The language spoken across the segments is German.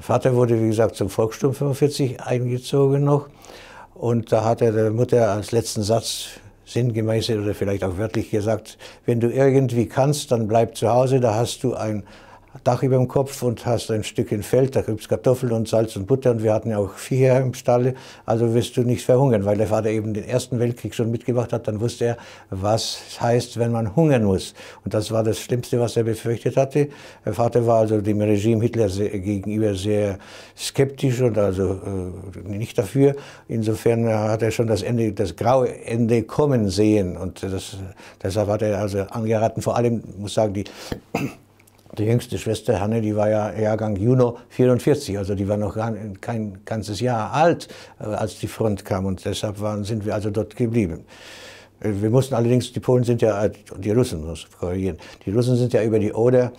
Der Vater wurde, wie gesagt, zum Volkssturm 45 eingezogen noch. Und da hat er der Mutter als letzten Satz sinngemäß oder vielleicht auch wörtlich gesagt, wenn du irgendwie kannst, dann bleib zu Hause, da hast du ein Dach über dem Kopf und hast ein Stückchen Feld, da gibt es Kartoffeln und Salz und Butter und wir hatten ja auch Viecher im Stalle, also wirst du nicht verhungern, weil der Vater eben den Ersten Weltkrieg schon mitgemacht hat, dann wusste er, was heißt, wenn man hungern muss. Und das war das Schlimmste, was er befürchtet hatte. Der Vater war also dem Regime Hitler sehr, gegenüber sehr skeptisch und also äh, nicht dafür. Insofern äh, hat er schon das Ende, das graue Ende kommen sehen und das, deshalb hat er also angeraten, vor allem, muss sagen, die die jüngste Schwester Hanne, die war ja Jahrgang Juno 44, also die war noch kein ganzes Jahr alt, äh, als die Front kam und deshalb waren, sind wir also dort geblieben. Äh, wir mussten allerdings, die Polen sind ja, äh, die Russen, muss korrigieren, die Russen sind ja über die Oder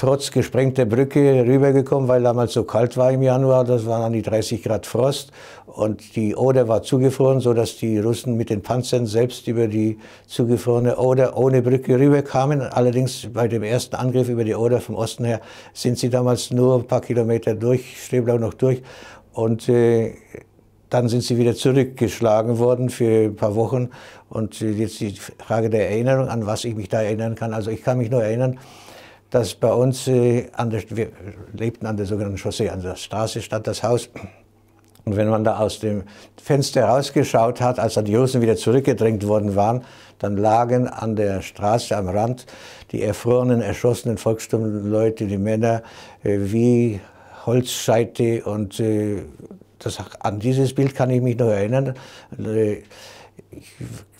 trotz gesprengter Brücke rübergekommen, weil damals so kalt war im Januar, das waren an die 30 Grad Frost und die Oder war zugefroren, so dass die Russen mit den Panzern selbst über die zugefrorene Oder ohne Brücke rüberkamen. Allerdings bei dem ersten Angriff über die Oder vom Osten her sind sie damals nur ein paar Kilometer durch, Streblau noch durch und äh, dann sind sie wieder zurückgeschlagen worden für ein paar Wochen. Und äh, jetzt die Frage der Erinnerung, an was ich mich da erinnern kann. Also ich kann mich nur erinnern, dass bei uns, äh, an der, wir lebten an der sogenannten Chaussee, an der Straße stand das Haus. Und wenn man da aus dem Fenster rausgeschaut hat, als dann die Russen wieder zurückgedrängt worden waren, dann lagen an der Straße am Rand die erfrorenen, erschossenen Volkssturmleute, die Männer, äh, wie Holzscheite und äh, das, an dieses Bild kann ich mich noch erinnern. Äh, ich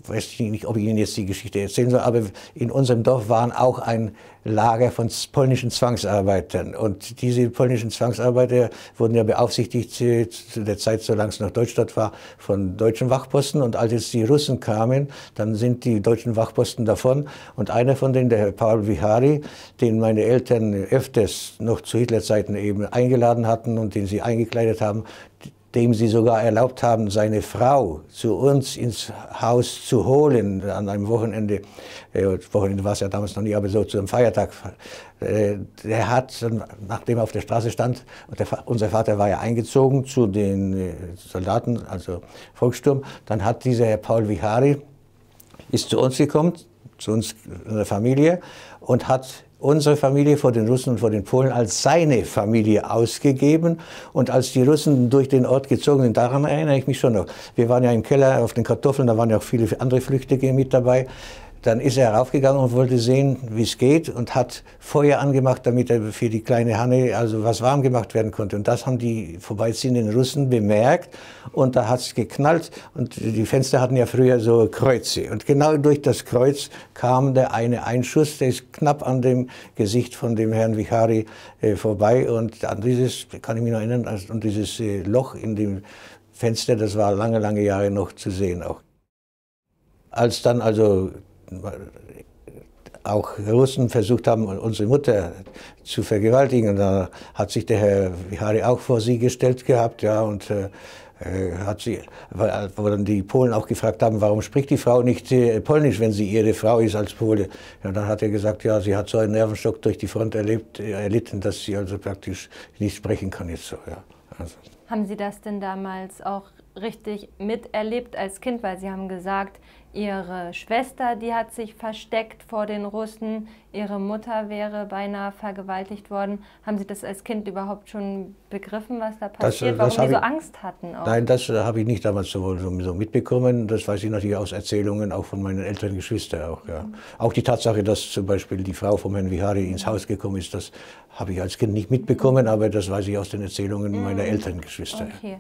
weiß nicht, ob ich Ihnen jetzt die Geschichte erzählen soll, aber in unserem Dorf waren auch ein Lager von polnischen Zwangsarbeitern. Und diese polnischen Zwangsarbeiter wurden ja beaufsichtigt zu der Zeit, solange es nach Deutschland war, von deutschen Wachposten. Und als jetzt die Russen kamen, dann sind die deutschen Wachposten davon. Und einer von denen, der Herr Paul Vihari, den meine Eltern öfters noch zu Hitlerzeiten eben eingeladen hatten und den sie eingekleidet haben, dem sie sogar erlaubt haben, seine Frau zu uns ins Haus zu holen an einem Wochenende. Wochenende war es ja damals noch nie, aber so zu einem Feiertag. Äh, der hat, nachdem er auf der Straße stand, der, unser Vater war ja eingezogen zu den äh, Soldaten, also Volkssturm, dann hat dieser Herr Paul Vihari, ist zu uns gekommen, zu uns in der Familie und hat unsere Familie vor den Russen und vor den Polen als seine Familie ausgegeben. Und als die Russen durch den Ort gezogen sind, daran erinnere ich mich schon noch. Wir waren ja im Keller auf den Kartoffeln, da waren ja auch viele andere Flüchtlinge mit dabei. Dann ist er raufgegangen und wollte sehen, wie es geht und hat Feuer angemacht, damit er für die kleine Hanne also was warm gemacht werden konnte. Und das haben die vorbeiziehenden Russen bemerkt und da hat es geknallt und die Fenster hatten ja früher so Kreuze. Und genau durch das Kreuz kam der eine Einschuss, der ist knapp an dem Gesicht von dem Herrn Vichari äh, vorbei und an dieses, kann ich mich noch erinnern, an dieses äh, Loch in dem Fenster, das war lange, lange Jahre noch zu sehen auch. Als dann also äh, auch Russen versucht haben, unsere Mutter zu vergewaltigen. Und da hat sich der Herr Vihari auch vor sie gestellt gehabt, ja, und äh, äh hat sie, wo dann die Polen auch gefragt haben, warum spricht die Frau nicht äh, Polnisch, wenn sie ihre Frau ist als Pole? Ja, dann hat er gesagt, ja, sie hat so einen Nervenstock durch die Front erlebt, erlitten, dass sie also praktisch nicht sprechen kann jetzt so. Ja. Also. Haben Sie das denn damals auch richtig miterlebt als Kind? Weil Sie haben gesagt, Ihre Schwester, die hat sich versteckt vor den Russen. Ihre Mutter wäre beinahe vergewaltigt worden. Haben Sie das als Kind überhaupt schon begriffen, was da äh, passiert? Das, das Warum Sie so Angst hatten? Auch? Nein, das äh, habe ich nicht damals so, so, mitbekommen. Das weiß ich natürlich aus Erzählungen auch von meinen älteren Geschwistern. Auch, ja. mhm. auch die Tatsache, dass zum Beispiel die Frau von Herrn Vihari ins Haus gekommen ist, das habe ich als Kind nicht mitbekommen, aber das weiß ich aus den Erzählungen mhm. meiner mm. älteren Geschwister. Okay.